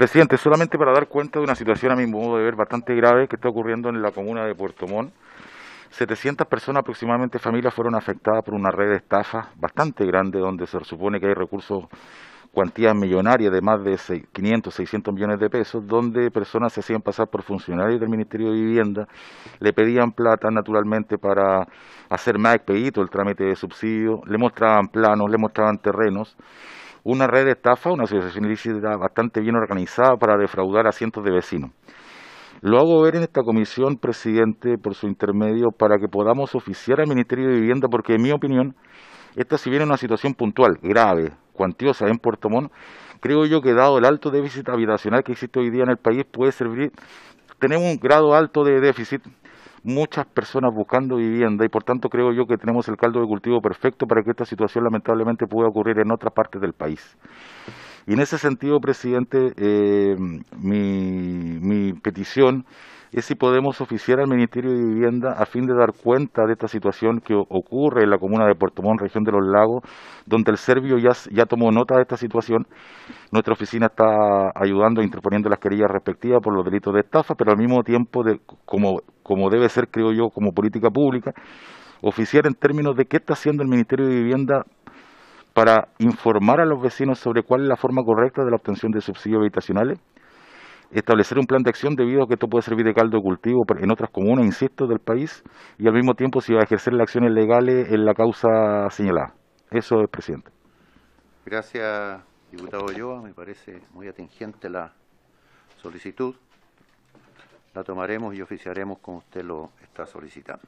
Presidente, solamente para dar cuenta de una situación a mi modo de ver bastante grave que está ocurriendo en la comuna de Puerto Montt. 700 personas aproximadamente, familias, fueron afectadas por una red de estafas bastante grande donde se supone que hay recursos, cuantías millonarias de más de 500, 600 millones de pesos, donde personas se hacían pasar por funcionarios del Ministerio de Vivienda, le pedían plata naturalmente para hacer más expedito el trámite de subsidio, le mostraban planos, le mostraban terrenos una red de estafa, una asociación ilícita bastante bien organizada para defraudar a cientos de vecinos. Lo hago ver en esta comisión, presidente, por su intermedio, para que podamos oficiar al Ministerio de Vivienda, porque en mi opinión, esta si bien es una situación puntual, grave, cuantiosa en Puerto Montt, creo yo que dado el alto déficit habitacional que existe hoy día en el país, puede servir, tenemos un grado alto de déficit muchas personas buscando vivienda y por tanto creo yo que tenemos el caldo de cultivo perfecto para que esta situación lamentablemente pueda ocurrir en otras partes del país. Y en ese sentido, presidente, eh, mi, mi petición es si podemos oficiar al Ministerio de Vivienda a fin de dar cuenta de esta situación que ocurre en la comuna de Puerto Montt, región de los lagos, donde el serbio ya, tomó nota de esta situación. Nuestra oficina está ayudando, e interponiendo las querellas respectivas por los delitos de estafa, pero al mismo tiempo, como, como debe ser, creo yo, como política pública, oficiar en términos de qué está haciendo el Ministerio de Vivienda para informar a los vecinos sobre cuál es la forma correcta de la obtención de subsidios habitacionales establecer un plan de acción debido a que esto puede servir de caldo de cultivo en otras comunas, insisto, del país y al mismo tiempo se va a ejercer las acciones legales en la causa señalada. Eso es, presidente. Gracias, diputado Olloa. Me parece muy atingente la solicitud. La tomaremos y oficiaremos como usted lo está solicitando.